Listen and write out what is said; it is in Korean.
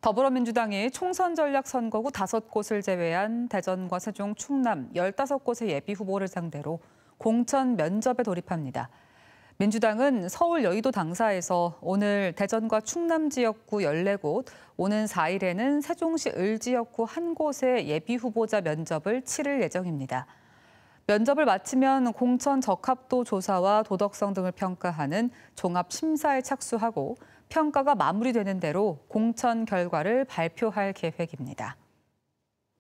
더불어민주당이 총선 전략 선거구 다섯 곳을 제외한 대전과 세종, 충남 열다섯 곳의 예비 후보를 상대로 공천 면접에 돌입합니다. 민주당은 서울 여의도 당사에서 오늘 대전과 충남 지역구 14곳, 오는 4일에는 세종시 을 지역구 한 곳의 예비 후보자 면접을 치를 예정입니다. 면접을 마치면 공천 적합도 조사와 도덕성 등을 평가하는 종합 심사에 착수하고 평가가 마무리되는 대로 공천 결과를 발표할 계획입니다.